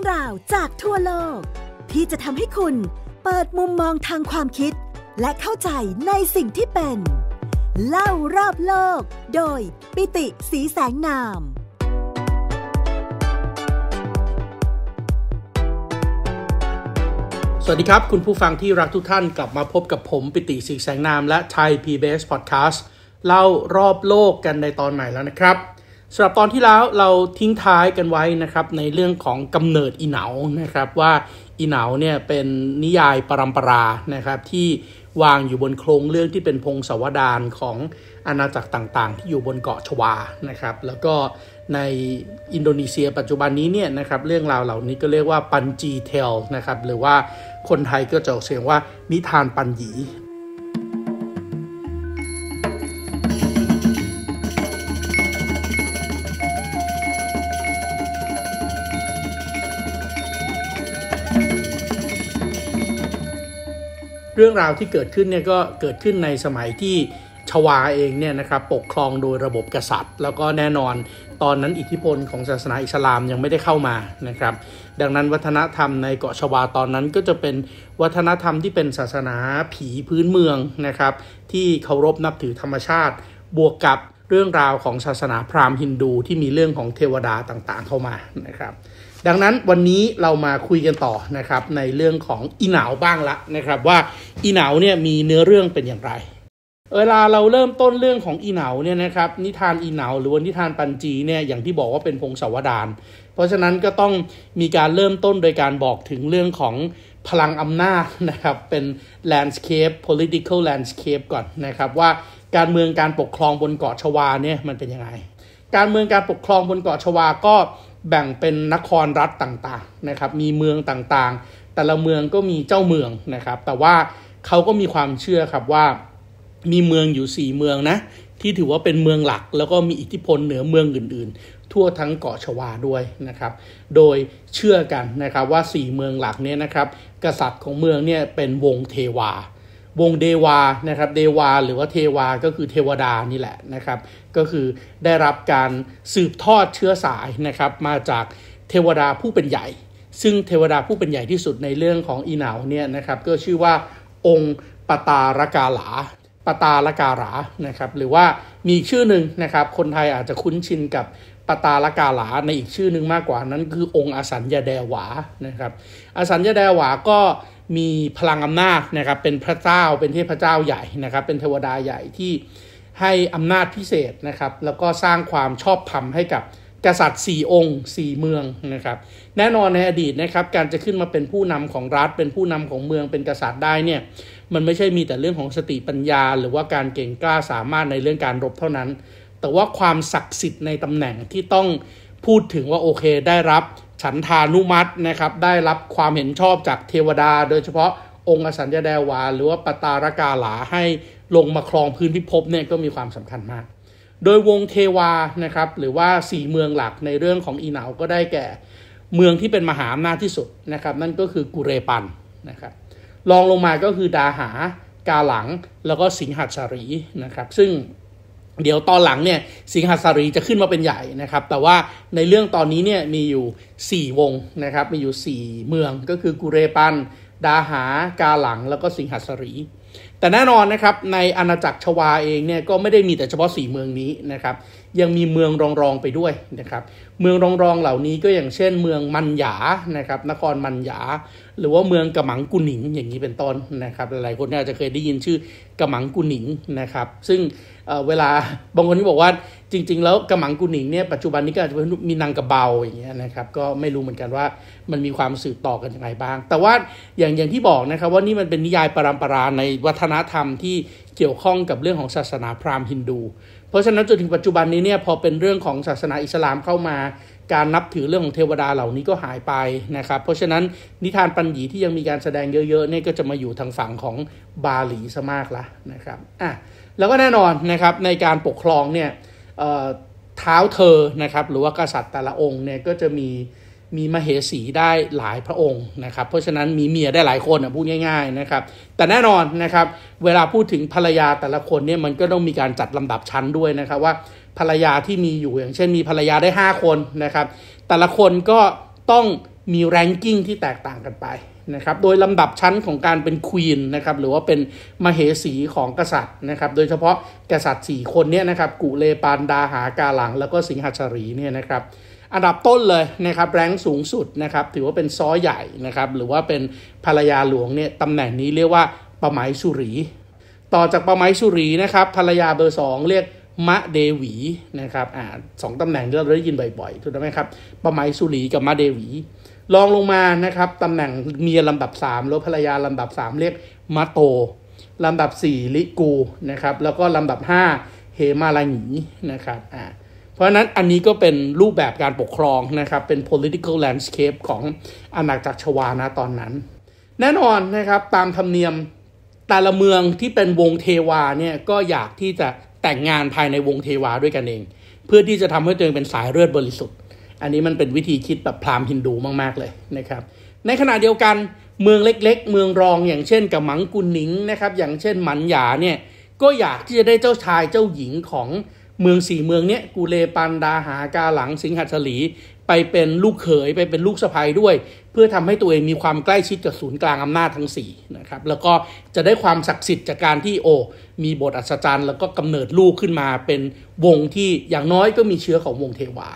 ่องราวจากทั่วโลก ที่จะทำให้คุณเปิดมุมมองทางความคิดและเข้าใจในสิ่งที่เป็น เล่ารอบโลก โดยปิติสีแสงนาม สวัสดีครับ คุณผู้ฟังที่รักทุกท่านกลับมาพบกับผมปิติสีแสงนามและไทย PBS Podcast เล่ารอบโลกกันในตอนใหม่แล้วนะครับสำหรับตอนที่แล้วเราทิ้งท้ายกันไว้นะครับในเรื่องของกำเนิดอีเหนานะครับว่าอีเหนาเนี่ยเป็นนิยายปรัมปรานะครับที่วางอยู่บนโครงเรื่องที่เป็นพงศาวดารของอาณาจักรต่างๆ ที่อยู่บนเกาะชวา นะครับ แล้วก็ในอินโดนีเซียปัจจุบันนี้เนี่ยนะครับเรื่องราวเหล่านี้ก็เรียกว่าปันจีเทลนะครับหรือว่าคนไทยก็จะออกเสียงว่านิทานปันหยีเรื่องราวที่เกิดขึ้นเนี่ยก็เกิดขึ้นในสมัยที่ชวาเองเนี่ยนะครับปกครองโดยระบบกษัตริย์ แล้วก็แน่นอนตอนนั้นอิทธิพลของศาสนาอิสลามยังไม่ได้เข้ามานะครับดังนั้นวัฒนธรรมในเกาะชวาตอนนั้นก็จะเป็นวัฒนธรรมที่เป็นศาสนาผีพื้นเมืองนะครับที่เคารพนับถือธรรมชาติบวกกับเรื่องราวของศาสนาพราหมณ์ฮินดู ที่มีเรื่องของเทวดาต่างๆเข้ามานะครับดังนั้นวันนี้เรามาคุยกันต่อนะครับในเรื่องของอีหนาวบ้างละนะครับว่าอีหนาวเนี่ยมีเนื้อเรื่องเป็นอย่างไร เวลาเราเริ่มต้นเรื่องของอีเหนาเนี่ยนะครับนิทานอีเหนาหรือว่านิทานปันจีเนี่ยอย่างที่บอกว่าเป็นพงศาวดารเพราะฉะนั้นก็ต้องมีการเริ่มต้นโดยการบอกถึงเรื่องของพลังอำนาจนะครับเป็น landscape political landscape ก่อนนะครับว่าการเมืองการปกครองบนเกาะชวาเนี่ยมันเป็นยังไงการเมืองการปกครองบนเกาะชวาก็แบ่งเป็นนครรัฐต่างๆนะครับ มีเมืองต่างๆ แต่ละเมืองก็มีเจ้าเมืองนะครับ แต่ว่าเขาก็มีความเชื่อครับว่ามีเมืองอยู่4เมืองนะ ที่ถือว่าเป็นเมืองหลักแล้วก็มีอิทธิพลเหนือเมืองอื่นๆ ทั่วทั้งเกาะชวาด้วยนะครับ โดยเชื่อกันนะครับว่า4เมืองหลักเนี่ยนะครับ กษัตริย์ของเมืองเนี่ยเป็นวงเทวา วงเดวานะครับ เดวาหรือว่าเทวา ก็คือเทวดานี่แหละนะครับก็คือได้รับการสืบทอดเชื้อสายนะครับมาจากเทวดาผู้เป็นใหญ่ ซึ่งเทวดาผู้เป็นใหญ่ที่สุดในเรื่องของอีหนาวเนี่ยนะครับก็ชื่อว่าองค์ปตาลกาหลา ปตาลกาหลานะครับหรือว่ามีชื่อหนึ่งนะครับคนไทยอาจจะคุ้นชินกับปตาลกาหลาในอีกชื่อหนึ่งมากกว่านั้น คือองค์อสัญญาแดหวานะครับอสัญญาแดหวาก็มีพลังอำนาจนะครับเป็นพระเจ้าเป็นเทพเจ้าใหญ่นะครับเป็นเทวดาใหญ่ที่ให้อำนาจพิเศษนะครับ แล้วก็สร้างความชอบธรรมให้กับกษัตริย์ 4 องค์4เมืองนะครับแน่นอนในอดีตนะครับการจะขึ้นมาเป็นผู้นำของรัฐเป็นผู้นำของเมืองเป็นกษัตริย์ได้เนี่ยมันไม่ใช่มีแต่เรื่องของสติปัญญา หรือว่าการเก่งกล้าสามารถในเรื่องการรบเท่านั้น แต่ว่าความศักดิ์สิทธิ์ในตำแหน่งที่ต้องพูดถึงว่าโอเคได้รับฉันทานุมัตินะครับได้รับความเห็นชอบจากเทวดา โดยเฉพาะองค์อสัญญาแดวาหรือว่าปตารกาหลาให้ลงมาครองพื้นพิภพเนี่ยก็มีความสำคัญมาก โดยวงเทวานะครับหรือว่าสี่เมืองหลักในเรื่องของอีหนาวก็ได้แก่เมืองที่เป็นมหาอำนาจที่สุดนะครับนั่นก็คือกุเรปันนะครับรองลงมาก็คือดาหากาหลังแล้วก็สิงหัสรีนะครับซึ่งเดี๋ยวตอนหลังเนี่ยสิงหัสรีจะขึ้นมาเป็นใหญ่นะครับแต่ว่าในเรื่องตอนนี้เนี่ยมีอยู่ 4 วงนะครับมีอยู่ 4 เมืองก็คือกุเรปันดาหากาหลังแล้วก็สิงหัสรี แต่แน่นอนนะครับในอาณาจักรชวาเองเนี่ยก็ไม่ได้มีแต่เฉพาะสี่เมืองนี้นะครับยังมีเมืองรองรองไปด้วยนะครับเมืองรองรองเหล่านี้ก็อย่างเช่น เมืองมันหยานะครับนครมันหยาหรือว่าเมืองกระหมังกุหนิงอย่างนี้เป็นต้นนะครับหลายคนอาจจะเคยได้ยินชื่อกระหมังกุหนิงนะครับซึ่งเเวลาบางคนที่บอกว่าจริงๆแล้วกระหมังกุหนิงเนี่ยปัจจุบันนี้ก็อาจจะมีนางกระเบาอย่างเงี้ยนะครับก็ไม่รู้เหมือนกันว่ามันมีความสืบต่อกันยังไงบ้าง แต่ว่าอย่างอย่างที่บอกนะครับว่านี่มันเป็นนิยายปรามปราในวัฒนธรรมที่เกี่ยวข้องกับเรื่องของศาสนาพราหมณ์ฮินดูเพราะฉะนั้นจนถึงปัจจุบันนี้เนี่ยพอเป็นเรื่องของศาสนาอิสลามเข้ามา การนับถือเรื่องของเทวดาเหล่านี้ก็หายไปนะครับ เพราะฉะนั้นนิทานปัญญีที่ยังมีการแสดงเยอะๆเนี่ยก็จะมาอยู่ทางฝั่งของบาหลีซะมากละนะครับอ่ะแล้วก็แน่นอนนะครับในการปกครองเนี่ยเท้าเธอนะครับหรือว่ากษัตริย์แต่ละองค์เนี่ยก็จะมีมีมเหสีได้หลายพระองค์นะครับ เพราะฉะนั้นมีเมียได้หลายคนนะพูดง่าย ๆนะครับ แต่แน่นอนนะครับ เวลาพูดถึงภรรยาแต่ละคนเนี่ยมันก็ต้องมีการจัดลำดับชั้นด้วยนะครับว่าภรรยาที่มีอยู่อย่างเช่นมีภรรยาได้ 5 คนนะครับ แต่ละคนก็ต้องมีแรงกิ้งที่แตกต่างกันไปนะครับ โดยลำดับชั้นของการเป็นควีนนะครับ หรือว่าเป็นมเหสีของกษัตริย์นะครับ โดยเฉพาะกษัตริย์ 4 คนเนี่ยนะครับกุเลปานดาหากาหลัง แล้วก็สิงหาชรีเนี่ยนะครับอันดับต้นเลยนะครับแรงสูงสุดนะครับ ถือว่าเป็นซ้อใหญ่นะครับ หรือว่าเป็นภรรยาหลวงเนี่ยตำแหน่งนี้เรียกว่าปะไมสุรี ต่อจากปะไมสุรีนะครับ ภรรยาเบอร์สองเรียกมะเดวีนะครับอ่าสองตำแหน่งที่เราได้ยินบ่อยๆถูกไหมครับปะไมสุรี กับมะเดวีรองลงมานะครับตำแหน่งเมียลำดับ3แล้วภรรยาลำดับ3เรียกมะโตลำดับ4ลิกูนะครับแล้วก็ลำดับ5เฮมาลาหีนะครับอ่าพราะนั้นอันนี้ก็เป็นรูปแบบการปกครองนะครับเป็น political landscape ของอาณาจักรชวานะตอนนั้น แน่นอนนะครับตามธรรมเนียมแต่ละเมืองที่เป็นวงเทวาเนี่ยก็อยากที่จะแต่งงานภายในวงเทวาด้วยกันเอง เพื่อที่จะทำให้ตัวเองเป็นสายเลือดบริสุทธิ์ อันนี้มันเป็นวิธีคิดแบบพราหมณ์ฮินดูมาก ๆเลยนะครับในขณะเดียวกันเมืองเล็ก ๆ เมืองรองอย่างเช่นกับมังกุนิงนะครับอย่างเช่นหมันหยาเนี่ยก็อยากที่จะได้เจ้าชายเจ้าหญิงของเมืองสี่เมืองเนี้ยกูเลปันดาหากาหลังสิงหัตลีไปเป็นลูกเขยไปเป็นลูกสะใภ้ด้วย เพื่อทำให้ตัวเองมีความใกล้ชิดกับศูนย์กลางอำนาจทั้ง4นะครับแล้วก็จะได้ความศักดิ์สิทธิ์จากการที่โอมีบทอัศจรรย์ แล้วก็กำเนิดลูกขึ้นมาเป็นวงที่อย่างน้อยก็มีเชื้อของวงเทวา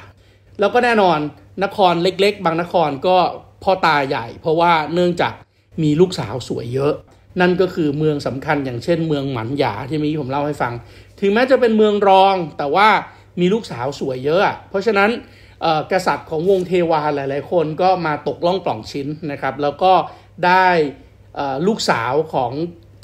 แล้วก็แน่นอนนครเล็กๆ บางนครก็พ่อตาใหญ่ เพราะว่าเนื่องจากมีลูกสาวสวยเยอะ นั่นก็คือเมืองสำคัญอย่างเช่น เมืองหมันหยาที่มีผมเล่าให้ฟังถึงแม้จะเป็นเมืองรองแต่ว่ามีลูกสาวสวยเยอะ เพราะฉะนั้นกษัตริย์ของวงเทวาหลายๆ คนก็มาตกล่องปล่องชิ้นนะครับ แล้วก็ได้ลูกสาวของ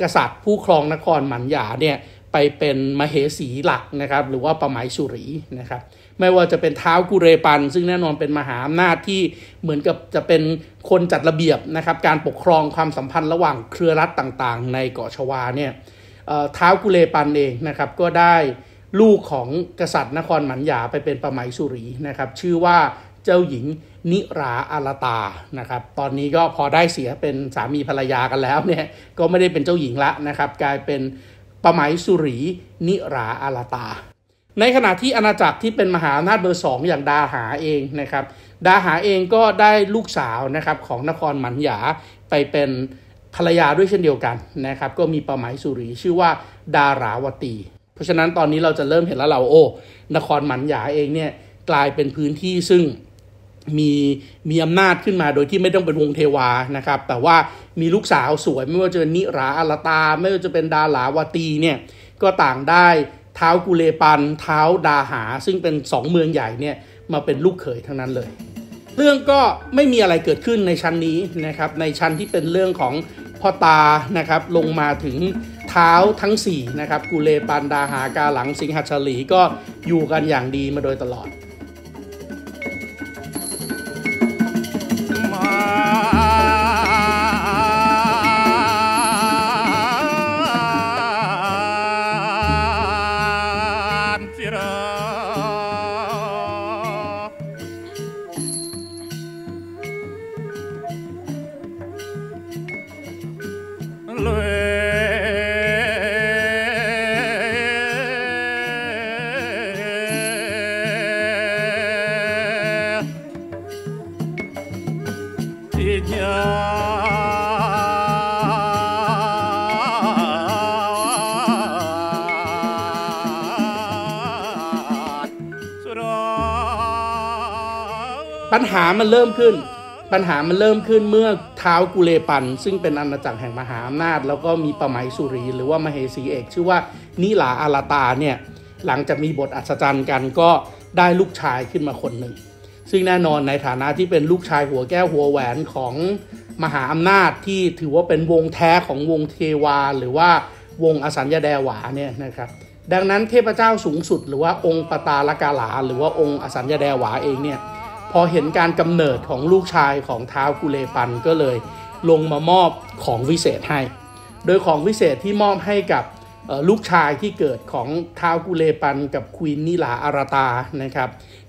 กษัตริย์ ผู้ครองนครหมันหยาเนี่ยไปเป็นมเหสีหลักนะครับหรือว่าประหมายสุรีนะครับไม่ว่าจะเป็นเท้ากุเรปัน ซึ่งแน่นอนเป็นมหาอำนาจที่เหมือนกับจะเป็นคนจัดระเบียบนะครับการปกครองความสัมพันธ์ระหว่างเครือรัฐต่าง ๆ ในเกาะชวาเนี่ยเท้ากุเลปันเองนะครับก็ได้ลูกของกษัตริย์นครหมันยาไปเป็นประไมสุรีนะครับชื่อว่าเจ้าหญิงนิราอารตานะครับ ตอนนี้ก็พอได้เสียเป็นสามีภรรยากันแล้วเนี่ยก็ไม่ได้เป็นเจ้าหญิงละนะครับ กลายเป็นประไมสุรี นิราอารตา ในขณะที่อาณาจักรที่เป็นมหาอำนาจเบอร์สองอย่างดาหาเองนะครับ ดาหาเองก็ได้ลูกสาวนะครับของนครหมันยาไปเป็นภรรยาด้วยเช่นเดียวกันนะครับ ก็มีปราหมายสุรี ชื่อว่าดาราวตี เพราะฉะนั้นตอนนี้เราจะเริ่มเห็นแล้วเราโอ้ นครหมันยาเองเนี่ยกลายเป็นพื้นที่ซึ่งมีมีอำนาจขึ้นมาโดยที่ไม่ต้องเป็นวงเทวานะครับแต่ว่ามีลูกสาวสวย ไม่ว่าจะเป็นนิราอลตาไม่ว่าจะเป็นดาราวตีเนี่ยก็ต่างได้เท้ากุเลปันเท้าดาหา ซึ่งเป็นสองเมืองใหญ่เนี่ยมาเป็นลูกเขยทั้งนั้นเลยเรื่องก็ไม่มีอะไรเกิดขึ้นในชั้นนี้นะครับ ในชั้นที่เป็นเรื่องของพ่อตานะครับ ลงมาถึงเท้าทั้ง4นะครับกุเลปันดาหากาหลังสิงหาชลี ก็อยู่กันอย่างดีมาโดยตลอดปัญหามันเริ่มขึ้น ปัญหามันเริ่มขึ้นเมื่อเท้ากุเลปันซึ่งเป็นอาณาจักรแห่งมหาอำนาจแล้วก็มีประไมสุรีหรือว่ามเหสีเอก ชื่อว่านิลาอาราตาเนี่ยหลังจากมีบทอัศจรรย์กันก็ได้ลูกชายขึ้นมาคนหนึ่งซึ่งแน่นอนในฐานะที่เป็นลูกชายหัวแก้วหัวแหวนของมหาอำนาจ ที่ถือว่าเป็นวงแท้ของวงเทวา หรือว่าวงอสัญญาแดหวาเนี่ยนะครับดังนั้นเทพเจ้าสูงสุดหรือว่าองค์ปตาลกาลา หรือว่าองค์อสัญญาแดหวาเองเนี่ยพอเห็นการกำเนิดของลูกชายของท้าวกุเลปันก็เลยลงมามอบของวิเศษให้ โดยของวิเศษที่มอบให้กับลูกชายที่เกิดของท้าวกุเลปันกับควีนนิลาอาราตา นะครับ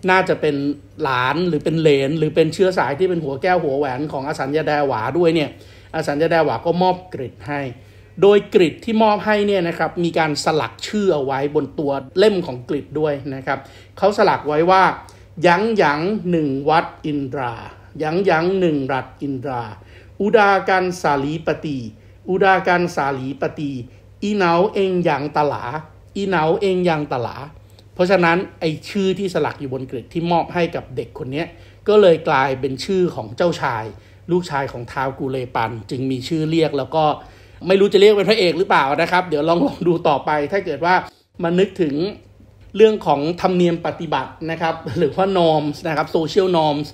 น่าจะเป็นหลานหรือเป็นเลน หรือเป็นเชื้อสายที่เป็นหัวแก้วหัวแหวนของอสัญญาดาหวาด้วยเนี่ย อสัญญาดาหวาก็มอบกริดให้ โดยกริดที่มอบให้เนี่ยนะครับ มีการสลักชื่อเอาไว้บนตัวเล่มของกริดด้วยนะครับ เขาสลักไว้ว่า ยั้งยั้งหนึ่งวัดอินทรา ยั้งยั้งหนึ่งรัฐอินทรา อุดาการสาลีปฏิอุดาการสาลีปฏิอีเหนาเองอย่างตลาอีเหนาเองอย่างตลา เพราะฉะนั้นไอชื่อที่สลักอยู่บนกริดที่มอบให้กับเด็กคนนี้ก็เลยกลายเป็นชื่อของเจ้าชาย ลูกชายของท้าวกูเลปัน จึงมีชื่อเรียกแล้วก็ ไม่รู้จะเรียกเป็นพระเอกหรือเปล่านะครับ เดี๋ยวลองลองดูต่อไปถ้าเกิดว่ามานนึกถึงเรื่องของธรรมเนียมปฏิบัตินะครับ หรือว่า norms นะครับ social norms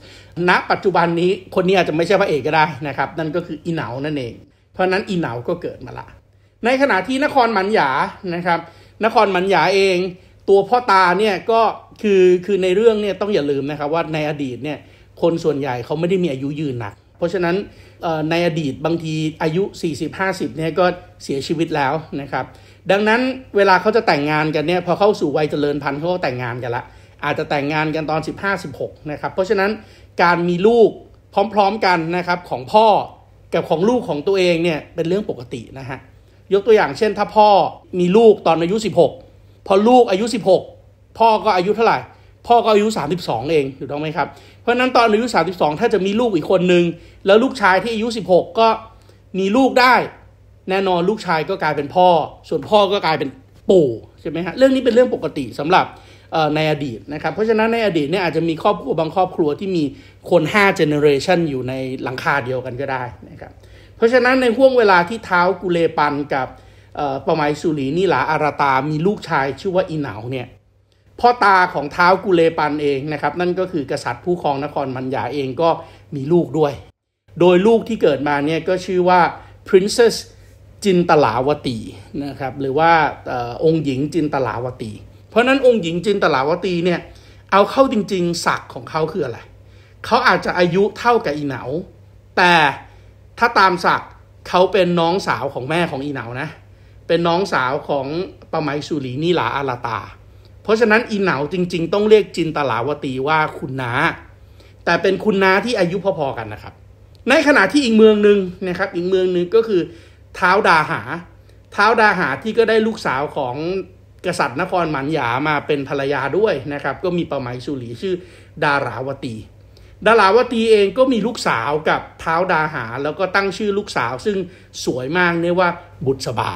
ณปัจจุบันนี้คนนี้อาจจะไม่ใช่พระเอกก็ได้นะครับนั่นก็คืออีเหนานั่นเอง เพราะนั้นอีเหนาก็เกิดมาละในขณะที่นครหมันหยานะครับ นครหมันหยา เอง ตัวพ่อตาเนี่ยก็คือคือในเรื่องเนี่ยต้องอย่าลืมนะครับ ว่าในอดีตเนี่ยคนส่วนใหญ่เขาไม่ได้มีอายุยืนหนัก เพราะฉะนั้นในอดีตบางทีอายุ 40-50เนี่ยก็เสียชีวิตแล้วนะครับ ดังนั้นเวลาเขาจะแต่งงานกันเนี่ยพอเข้าสู่วัยเจริญพันธุ์เขาก็แต่งงานกันละอาจจะแต่งงานกันตอน 15-16นะครับเพราะฉะนั้นการมีลูกพร้อมๆกันนะครับของพ่อกับของลูกของตัวเองเนี่ยเป็นเรื่องปกตินะฮะยกตัวอย่างเช่นถ้าพ่อมีลูกตอนอายุ 16 พอลูกอายุ 16 พ่อก็อายุเท่าไหร่ พ่อก็อายุ 32 เองถูกต้องไหมครับเพราะนั้นตอนอายุ 32 ถ้าจะมีลูกอีกคนนึง แล้วลูกชายที่อายุ 16 ก็มีลูกได้ แน่นอนลูกชายก็กลายเป็นพ่อ ส่วนพ่อก็กลายเป็นปู่ใช่ไหมฮะเรื่องนี้เป็นเรื่องปกติสำหรับในอดีตนะครับเพราะฉะนั้นในอดีตเนี่ยอาจจะมีครอบครัวบางครอบครัวที่มีคน 5 เจเนอเรชันอยู่ในหลังคาเดียวกันก็ได้นะครับเพราะฉะนั้นในห่วงเวลาที่เท้ากุเลปันกับประไมสุรีนิหลาอาราตา มีลูกชายชื่อว่าอีหนาวเนี่ย พ่อตาของเท้ากุเลปันเองนะครับนั่นก็คือกษัตริย์ผู้ครองนครมัญญาเองก็มีลูกด้วย โดยลูกที่เกิดมาเนี่ยก็ชื่อว่า princess จินตลาวตีนะครับหรือว่าองค์หญิงจินตลาวตี เพราะนั้นองค์หญิงจินตลาวตีเนี่ยเอาเข้าจริงๆศักดิ์ของเขาคืออะไร เขาอาจจะอายุเท่ากับอีหนาวแต่ถ้าตามศักดิ์เขาเป็นน้องสาวของแม่ของอีเหนานะเป็นน้องสาวของปะไมสุรีนิลาอาลาตา เพราะฉะนั้นอีเหนาจริง ๆ ต้องเรียกจินตลาวตีว่าคุณนาแต่เป็นคุณนาที่อายุพอๆกันนะครับ ในขณะที่อีกเมืองหนึ่งนะครับอีกเมืองหนึ่งก็คือเท้าดาหาเท้าดาหาที่ก็ได้ลูกสาวของกษัตริย์นครหมันหยามาเป็นภรรยาด้วยนะครับก็มีประไมสุรีชื่อดาราวตีดาราวตีเองก็มีลูกสาวกับเท้าดาหา แล้วก็ตั้งชื่อลูกสาวซึ่งสวยมากเนี่ยว่าบุตรสบา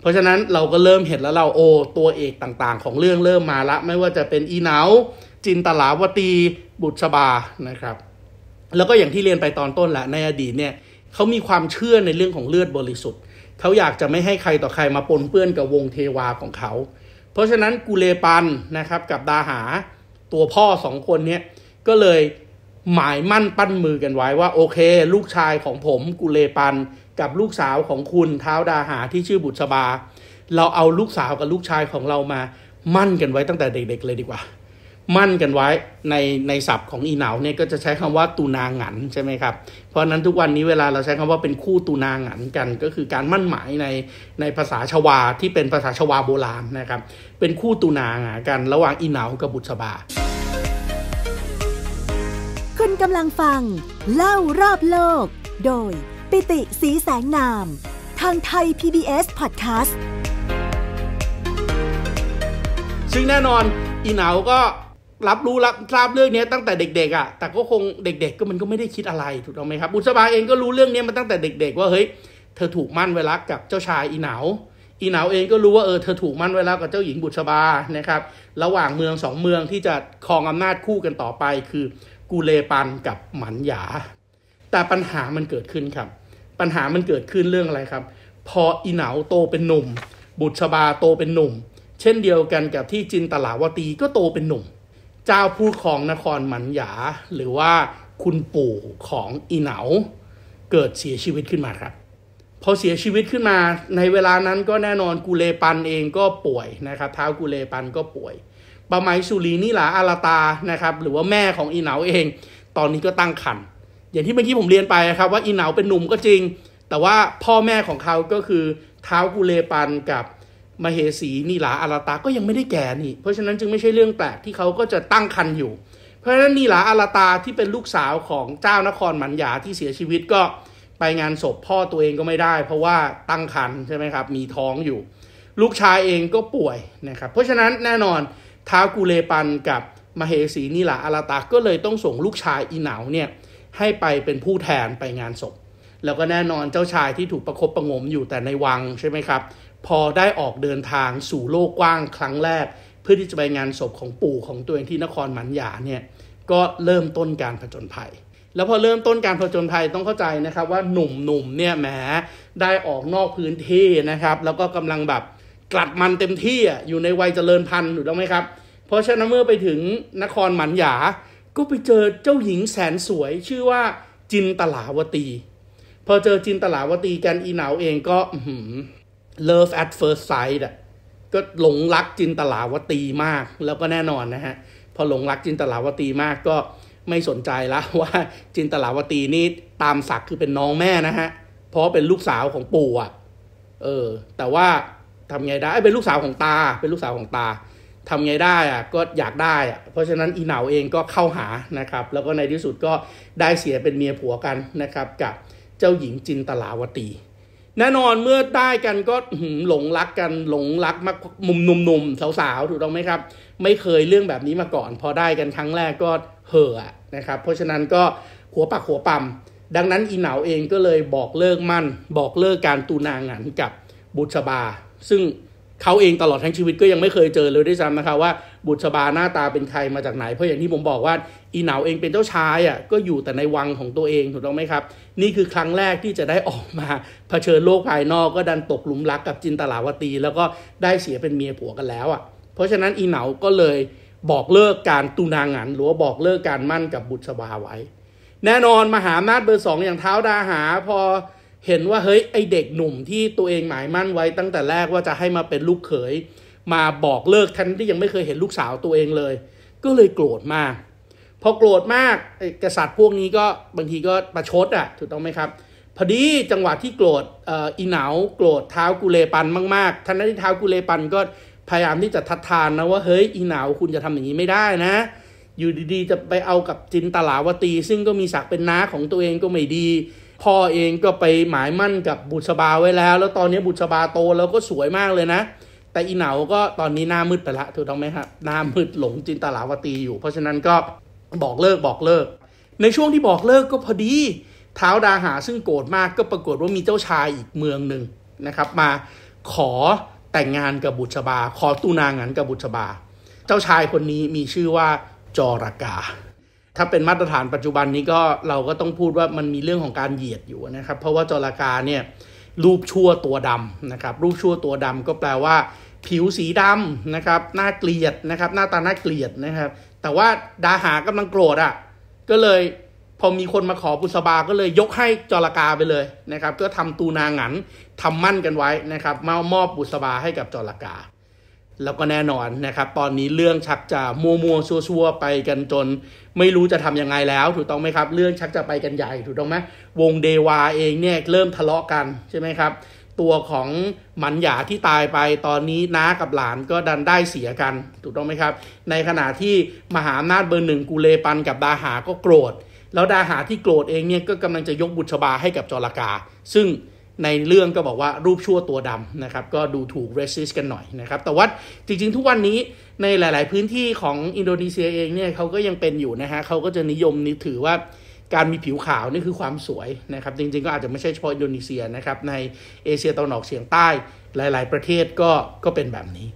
เพราะฉะนั้นเราก็เริ่มเห็นแล้วเราโอตัวเอกต่างๆของเรื่องเริ่มมาละไม่ว่าจะเป็นอีเนาจินตลาวตีบุตรสบานะครับ แล้วก็อย่างที่เรียนไปตอนต้นแหละ ในอดีตเนี่ยเขามีความเชื่อในเรื่องของเลือดบริสุทธิ์เขาอยากจะไม่ให้ใครต่อใครมาปนเปื้อนกับวงเทวาของเขาเพราะฉะนั้นกุเลปันนะครับกับดาหาตัวพ่อสองคนเนี้ยก็เลยหมายมั่นปั้นมือกันไว้ว่าโอเค ลูกชายของผมกุเลปัน กับลูกสาวของคุณท้าวดาหาที่ชื่อบุษบา เราเอาลูกสาวกับลูกชายของเรามามั่นกันไว้ตั้งแต่เด็ก ๆ เลยดีกว่า มั่นกันไว้ในในศัพท์ของอีเหนาเนี่ยก็จะใช้คำว่าตูนาหงันใช่ไหมครับเพราะนั้นทุกวันนี้เวลาเราใช้คำว่าเป็นคู่ตูนาหงันกันก็คือการมั่นหมายในในภาษาชวาที่เป็นภาษาชวาโบราณนะครับเป็นคู่ตูนาหงนกันระหว่างอีเหนากับบุษบาคุณกำลังฟังเล่ารอบโลก โดย ปิติสีแสงนามทางไทย PBS Podcast ซึ่งแน่นอนอีหนาก็รับรู้รับทราบเรื่องนี้ตั้งแต่เด็กๆอะ่ะ แต่ก็คงเด็ก ๆ ก็มันก็ไม่ได้คิดอะไรถูกต้องไหมครับ บุษบาเองก็รู้เรื่องนี้มาตั้งแต่เด็กๆ ว่าเฮ้ยเธอถูกมั่นไว้รักกับเจ้าชายอีหนาอีหนาเองก็รู้ว่าเออเธอถูกมั่นไว้แล้วกับเจ้าหญิงบุษบานะครับระหว่างเมืองสองเมืองที่จะครองอำนาจคู่กันต่อไปคือกูเลปันกับหมันหยา แต่ปัญหามันเกิดขึ้นครับ ปัญหามันเกิดขึ้นเรื่องอะไรครับ พออีเหนาโตเป็นหนุ่ม บุตรชบาโตเป็นหนุ่ม เช่นเดียวกันกับที่จินตลาวตีก็โตเป็นหนุ่ม เจ้าผู้ครองนครหมันหยาหรือว่าคุณปู่ของอีเหนาเกิดเสียชีวิตขึ้นมาครับ พอเสียชีวิตขึ้นมาในเวลานั้นก็แน่นอนกูเลปันเองก็ป่วยนะครับเท้ากูเลปันก็ป่วยปาไมสุรีนี่หละอาราตานะครับหรือว่าแม่ของอีเหนาเอง ตอนนี้ก็ตั้งครรภ์อย่างที่เมื่อกี้ผมเรียนไปครับ ว่าอีเหนาเป็นหนุ่มก็จริง แต่ว่าพ่อแม่ของเขาก็คือเท้ากุเลปันกับมเหสีนีหลาอาราตาก็ยังไม่ได้แก่นี่เพราะฉะนั้นจึงไม่ใช่เรื่องแปลกที่เขาก็จะตั้งคันอยู่ เพราะฉะนั้นนีหลาอาราตา ที่เป็นลูกสาวของเจ้านครหมันยาที่เสียชีวิตก็ไปงานศพพ่อตัวเองก็ไม่ได้ เพราะว่าตั้งคันใช่ไหมครับมีท้องอยู่ ลูกชายเองก็ป่วยนะครับเพราะฉะนั้นแน่นอนท้ากุเลปัน กับมเหสีนิลาอาราตาก็เลยต้องส่งลูกชายอีหนาวเนี่ยให้ไปเป็นผู้แทนไปงานศพ แล้วก็แน่นอนเจ้าชายที่ถูกประครบประงมอยู่แต่ในวังใช่ไหมครับพอได้ออกเดินทางสู่โลกกว้างครั้งแรกเพื่อที่จะไปงานศพของปู่ของตัวเองที่นครมันญยาเนี่ยก็เริ่มต้นการผจญภัย แล้วพอเริ่มต้นการผจญภัยต้องเข้าใจนะครับว่าหนุ่มๆเนี่ยแหมได้ออกนอกพื้นที่นะครับแล้วก็กำลังแบบกลัดมันเต็มที่อ่ะอยู่ในวัยเจริญพันธุ์ถูกต้องไหมครับ เพราะฉะนั้นเมื่อไปถึงนครหมันหยา ก็ไปเจอเจ้าหญิงแสนสวยชื่อว่าจินตลาวตี พอเจอจินตลาวตีกันอีหนาวเองก็ love at first sight อ่ะก็หลงรักจินตลาวตีมาก แล้วก็แน่นอนนะฮะ พอหลงรักจินตลาวตีมากก็ไม่สนใจแลวว่า จินตลาวตีนี่ตามศักดิ์คือเป็นน้องแม่นะฮะเพราะเป็นลูกสาวของปู่อ่ะเออ แต่ว่าทำไงได้เป็นลูกสาวของตาเป็นลูกสาวของตา ทำไงได้อะก็อยากได้อะเพราะฉะนั้นอีเหนาเองก็เข้าหานะครับแล้วก็ในที่สุดก็ได้เสียเป็นเมียผัวกันนะครับกับเจ้าหญิงจินตลาวตี แน่นอนเมื่อได้กันก็หลงรักกันหลงรักมากมุมหนุ่มๆสาวๆถูกต้องไหมครับไม่เคยเรื่องแบบนี้มาก่อน พอได้กันครั้งแรกก็เห่อนะครับเพราะฉะนั้นก็หัวปักหัวปั๊มดังนั้นอีเหนาเองก็เลยบอกเลิกมั่นบอกเลิกการตูนางหันกับบุชบาซึ่งเขาเองตลอดทั้งชีวิตก็ยังไม่เคยเจอเลยด้วยซ้ำนะคะว่าบุตรบาหน้าตาเป็นใครมาจากไหน เพราะอย่างที่ผมบอกว่าอีเหนาเองเป็นเจ้าชายอ่ะก็อยู่แต่ในวังของตัวเองถูกต้องไหมครับ นี่คือครั้งแรกที่จะได้ออกมาเผชิญโลกภายนอกก็ดันตกหลุมรักกับจินตลาวตี แล้วก็ได้เสียเป็นเมียผัวกันแล้วอ่ะ เพราะฉะนั้นอีเหนาก็เลยบอกเลิกการตุนางหันหรือว่าบอกเลิกการมั่นกับบุตรบาไว้ แน่นอนมหาอำนาจเบอร์สองอย่างเท้าดาหา พอเห็นว่าเฮ้ยไอเด็กหนุ่มที่ตัวเองหมายมั่นไว้ตั้งแต่แรกว่าจะให้มาเป็นลูกเขย มาบอกเลิกทันที่ยังไม่เคยเห็นลูกสาวตัวเองเลย ก็เลยโกรธมากพอโกรธมากกษัตริย์พวกนี้ก็บางทีก็ประชดอะ่ะถูกต้องไหมครับพอดีจังหวะที่โกรธอีหนาวโกรธเท้ากุเลปันมากๆทันที่เท้ากุเลปันก็พยายามที่จะทัดทานนะว่าเฮ้ยอีหนาวคุณจะทำอย่างนี้ไม่ได้นะ อยู่ดีๆ จะไปเอากับจินตลาวตี ซึ่งก็มีศักดิ์เป็นน้าของตัวเองก็ไม่ดีพ่อเองก็ไปหมายมั่นกับบุษบาไว้แล้ว แล้วตอนนี้บุษบาโตแล้วก็สวยมากเลยนะ แต่อีเหนาก็ตอนนี้หน้ามืดไปละถูกต้องไหมฮะ หน้ามืดหลงจินตลาวตีอยู่ เพราะฉะนั้นก็บอกเลิกบอกเลิก ในช่วงที่บอกเลิกก็พอดีเท้าดาหาซึ่งโกรธมากก็ปรากฏว่ามีเจ้าชายอีกเมืองหนึ่งนะครับ มาขอแต่งงานกับบุษบา ขอตูนางงานกับบุษบา เจ้าชายคนนี้มีชื่อว่าจอรากาถ้าเป็นมาตรฐานปัจจุบันนี้ก็เราก็ต้องพูดว่ามันมีเรื่องของการเหยียดอยู่นะครับเพราะว่าจระกาเนี่ยรูปชั่วตัวดำนะครับรูปชั่วตัวดำก็แปลว่า ผิวสีดำนะครับหน้าเกลียดนะครับหน้าตาหน้าเกลียดนะครับ แต่ว่าดาหากำลังโกรธอะ่ะก็เลยพอมีคนมาขอบุษบา ก็เลยยกให้จรากาไปเลยนะครับก็ทำตูนาหงันทำมั่นกันไว้นะครับมามอบบุษบาให้กับจรากาแล้วก็แน่นอนนะครับ ตอนนี้เรื่องชักจะมัวมัวชัวชัวไปกันจน ไม่รู้จะทํำยังไงแล้วถูกต้องไหมครับ เรื่องชักจะไปกันใหญ่ ถูกต้องไหมวงเดวาเองเนี่ย เริ่มทะเลาะกันใช่ไหมครับตัวของมันหยาที่ตายไปตอนนี้น้ากับหลานก็ดันได้เสียกันถูกต้องไหมครับ ในขณะที่มหาอำนาจเบอร์หนึ่งกูเลปันกับดาหาก็โกรธ แล้วดาหาที่โกรธเองเนี่ยก็กำลังจะยกบุตรบาให้กับจรากา ซึ่งในเรื่องก็บอกว่ารูปชั่วตัวดำนะครับก็ดูถูกเรสซิสกันหน่อยนะครับ แต่ว่าจริงๆ ทุกวันนี้ในหลายๆพื้นที่ของอินโดนีเซียเองเนี่ยเขาก็ยังเป็นอยู่นะฮะเขาก็จะนิยมนิถือว่าการมีผิวขาวนี่คือความสวยนะครับ จริงๆ ก็อาจจะไม่ใช่เฉพาะอินโดนีเซียนะครับ ในเอเชียตะวันออกเฉียงใต้หลายๆประเทศก็ก็เป็นแบบนี้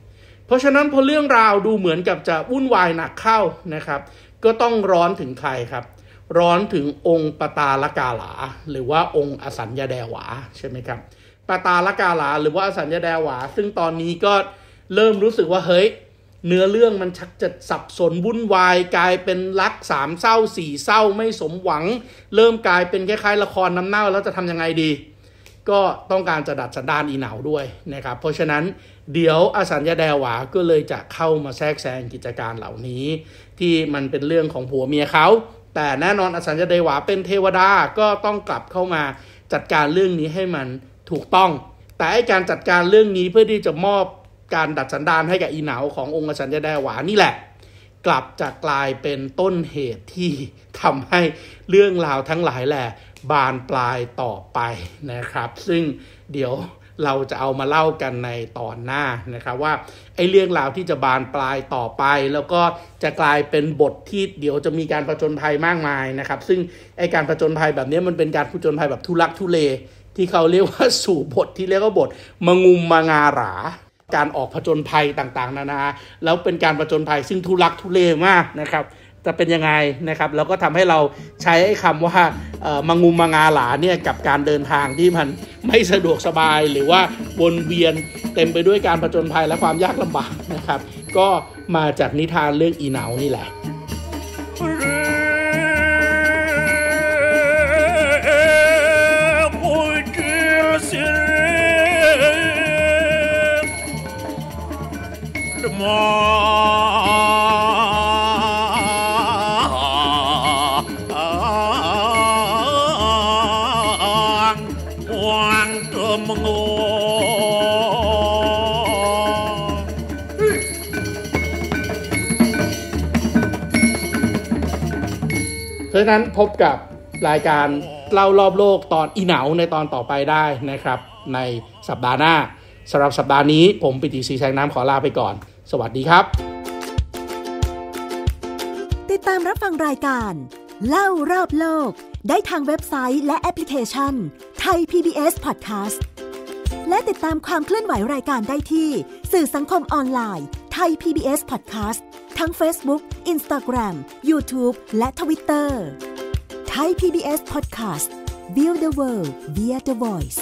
เพราะฉะนั้นพอเรื่องราวดูเหมือนกับจะวุ่นวายหนักเข้านะครับ ก็ต้องร้อนถึงใครครับร้อนถึงองค์ปตาลกาหลาหรือว่าองค์อสัญญาแดหวาใช่ไหมครับปตาลกาหลาหรือว่าอสัญญาแดหวา ซึ่งตอนนี้ก็เริ่มรู้สึกว่าเฮ้ยเนื้อเรื่องมันชักจะสับสนวุ่นวายกลายเป็นรักสามเศร้าสี่เศร้าไม่สมหวัง เริ่มกลายเป็นคล้ายๆ ละครน้ำเน่าแล้วจะทำยังไงดี ก็ต้องการจะดัดสันดานอีเหนาด้วยนะครับเพราะฉะนั้น เดี๋ยวอสัญญาแดหวาก็เลยจะเข้ามาแทรกแซงกิจการเหล่านี้ ที่มันเป็นเรื่องของผัวเมียเขาแต่แน่นอนอสัญญาเดวาเป็นเทวดาก็ต้องกลับเข้ามาจัดการเรื่องนี้ให้มันถูกต้อง แต่การจัดการเรื่องนี้เพื่อที่จะมอบการดัดสันดานให้กับอีหนาวขององค์อสัญญาเดวานี่แหละกลับจะกลายเป็นต้นเหตุที่ทำให้เรื่องราวทั้งหลายแหละบานปลายต่อไปนะครับ ซึ่งเดี๋ยวเราจะเอามาเล่ากันในตอนหน้านะครับ ว่าไอ้เรื่องราวที่จะบานปลายต่อไป แล้วก็จะกลายเป็นบทที่ เดี๋ยวจะมีการประจนภัยมากมายนะครับ ซึ่งไอ้การประจนภัยแบบนี้มันเป็นการผจนภัยแบบทุลักทุเล ที่เขาเรียกว่าสู่บทที่เรียกว่าบท มงุมมางาหราการออกผจญภัยต่างๆ นานา แล้วเป็นการผจญภัย ซึ่งทุลักทุเลมากนะครับจะเป็นยังไงนะครับ แล้วก็ทำให้เราใช้คำว่ามังงุมมังาหลาเนี่ยกับการเดินทางที่มันไม่สะดวกสบายหรือว่าวนเวียนเต็มไปด้วยการผจญภัยและความยากลำบากนะครับ ก็มาจากนิทานเรื่องอีเหนานี่แหละพราะฉะนั้นพบกับรายการเล่ารอบโลกตอนอีเหนา ในตอนต่อไปได้นะครับ ในสัปดาห์หน้าสำหรับสัปดาห์นี้ผมปิติศรีแสงน้ำขอลาไปก่อน สวัสดีครับ ติดตามรับฟังรายการเล่ารอบโลก ได้ทางเว็บไซต์และแอปพลิเคชันไทย PBS Podcast และติดตามความเคลื่อนไหวรายการได้ที่สื่อสังคมออนไลน์ไทย PBS Podcast ทั้ง Facebook, Instagram, YouTube และ Twitter ไทย PBS Podcast Build the World via the Voice